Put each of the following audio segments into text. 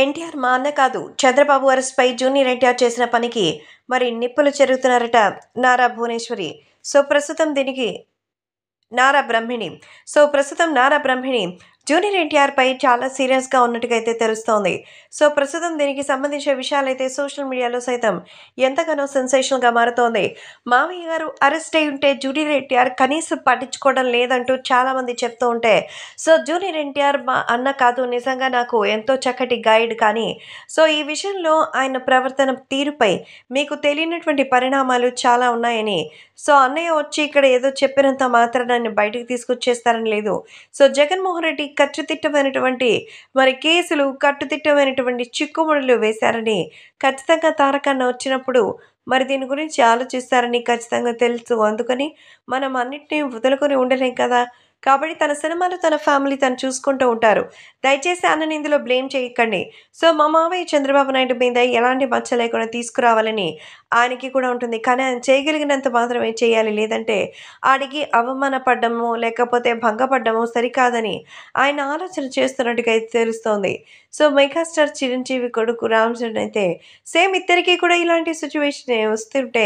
ఎన్టీఆర్ మా అన్న కాదు చంద్రబాబు అరెస్ట్పై జూనియర్ ఎన్టీఆర్ చేసిన పనికి మరి నిప్పులు చెరుగుతున్నారట నారా భువనేశ్వరి సో ప్రస్తుతం దీనికి నారా బ్రహ్మిణి సో ప్రస్తుతం నారా బ్రహ్మిణి జూనియర్ ఎన్టీఆర్పై చాలా సీరియస్గా ఉన్నట్టుగా అయితే తెలుస్తోంది సో ప్రస్తుతం దీనికి సంబంధించిన విషయాలైతే సోషల్ మీడియాలో సైతం ఎంతగానో సెన్సేషన్గా మారుతోంది మామయ్య గారు అరెస్ట్ అయి ఉంటే జూనియర్ ఎన్టీఆర్ కనీసం పట్టించుకోవడం లేదంటూ చాలామంది చెప్తూ ఉంటే సో జూనియర్ ఎన్టీఆర్ మా అన్న కాదు నిజంగా నాకు ఎంతో చక్కటి గైడ్ కానీ సో ఈ విషయంలో ఆయన ప్రవర్తన తీరుపై మీకు తెలియనటువంటి పరిణామాలు చాలా ఉన్నాయని సో అన్నయ్య వచ్చి ఇక్కడ ఏదో చెప్పినంత మాత్రం నన్ను బయటకు తీసుకొచ్చేస్తారని లేదు సో జగన్మోహన్ రెడ్డి కట్టుదిట్టమైనటువంటి మరి కేసులు కట్టుదిట్టమైనటువంటి చిక్కుముడులు వేశారని ఖచ్చితంగా తారకన్న వచ్చినప్పుడు మరి దీని గురించి ఆలోచిస్తారని ఖచ్చితంగా తెలుసు అందుకని మనం అన్నింటినీ వదులుకొని ఉండలేం కదా కాబట్టి తన సినిమాలు తన ఫ్యామిలీ తను చూసుకుంటూ ఉంటారు దయచేసి అన్నని ఇందులో బ్లేమ్ చేయకండి సో మా మావయ్య చంద్రబాబు నాయుడు మీద ఎలాంటి మచ్చ లేకుండా తీసుకురావాలని ఆయనకి కూడా ఉంటుంది కానీ ఆయన చేయగలిగినంత మాత్రమే చేయాలి లేదంటే ఆడికి అవమానపడ్డము లేకపోతే భంగపడ్డము సరికాదని ఆయన ఆలోచన చేస్తున్నట్టుగా తెలుస్తోంది సో మెగాస్టార్ చిరంజీవి కొడుకు రామ్ చరణ్ అయితే సేమ్ ఇద్దరికీ కూడా ఇలాంటి సిచ్యువేషన్ వస్తుంటే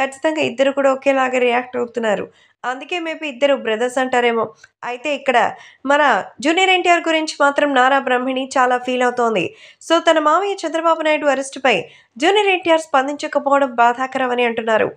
ఖచ్చితంగా ఇద్దరు కూడా ఒకేలాగా రియాక్ట్ అవుతున్నారు అందుకే మేబీ ఇద్దరు బ్రదర్స్ అంటారేమో అయితే ఇక్కడ మన జూనియర్ ఎన్టీఆర్ గురించి మాత్రం నారా బ్రహ్మిణి చాలా ఫీల్ అవుతోంది సో తన మామయ్య చంద్రబాబు నాయుడు అరెస్టుపై జూనియర్ ఎన్టీఆర్ స్పందించకపోవడం బాధాకరమని అంటున్నారు